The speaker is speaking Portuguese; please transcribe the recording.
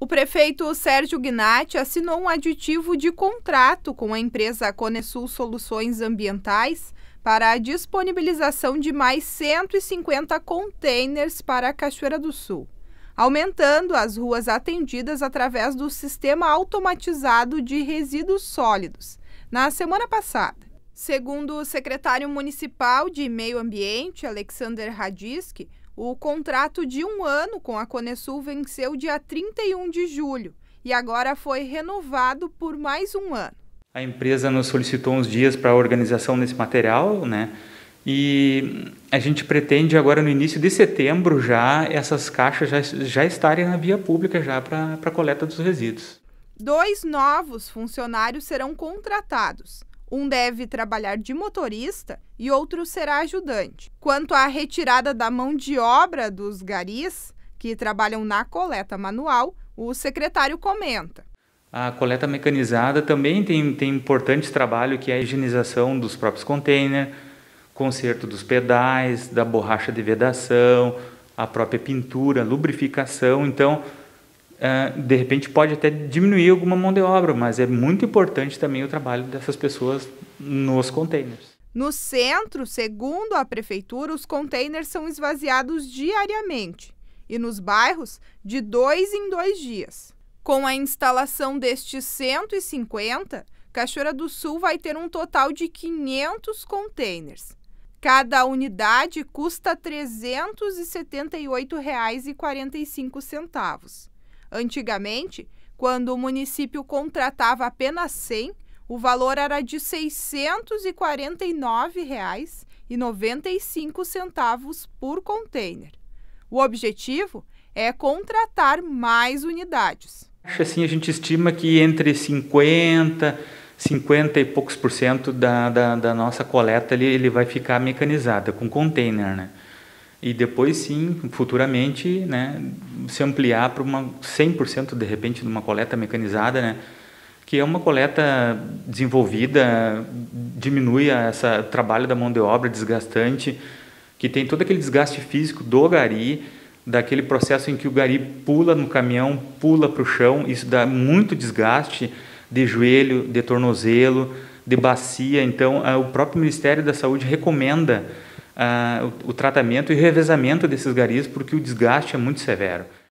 O prefeito Sérgio Gnatti assinou um aditivo de contrato com a empresa Conesul Soluções Ambientais para a disponibilização de mais 150 containers para a Cachoeira do Sul, aumentando as ruas atendidas através do sistema automatizado de resíduos sólidos, na semana passada. Segundo o secretário municipal de Meio Ambiente, Alexander Radiski, o contrato de um ano com a Conesul venceu dia 31 de julho e agora foi renovado por mais um ano. A empresa nos solicitou uns dias para a organização desse material, né? E a gente pretende agora no início de setembro já essas caixas já, já estarem na via pública já para a coleta dos resíduos. Dois novos funcionários serão contratados. Um deve trabalhar de motorista e outro será ajudante. Quanto à retirada da mão de obra dos garis, que trabalham na coleta manual, o secretário comenta. A coleta mecanizada também tem, tem importante trabalho que é a higienização dos próprios containers, conserto dos pedais, da borracha de vedação, a própria pintura, lubrificação. Então, é, de repente pode até diminuir alguma mão de obra, mas é muito importante também o trabalho dessas pessoas nos containers. No centro, segundo a prefeitura, os containers são esvaziados diariamente e nos bairros de dois em dois dias. Com a instalação destes 150, Cachoeira do Sul vai ter um total de 500 containers. Cada unidade custa R$ 378,45. Antigamente, quando o município contratava apenas 100, o valor era de R$ 649,95 por container. O objetivo é contratar mais unidades. Assim, a gente estima que entre 50, 50 e poucos por cento da, da, da nossa coleta ele, ele vai ficar mecanizada, com container, né? e depois sim, futuramente, né, se ampliar para uma 100% de repente numa coleta mecanizada, né, que é uma coleta desenvolvida, diminui essa trabalho da mão de obra desgastante, que tem todo aquele desgaste físico do gari, daquele processo em que o gari pula no caminhão, pula para o chão, isso dá muito desgaste de joelho, de tornozelo, de bacia. Então, o próprio Ministério da Saúde recomenda ah, o, o, tratamento e revezamento desses garis, porque o desgaste é muito severo.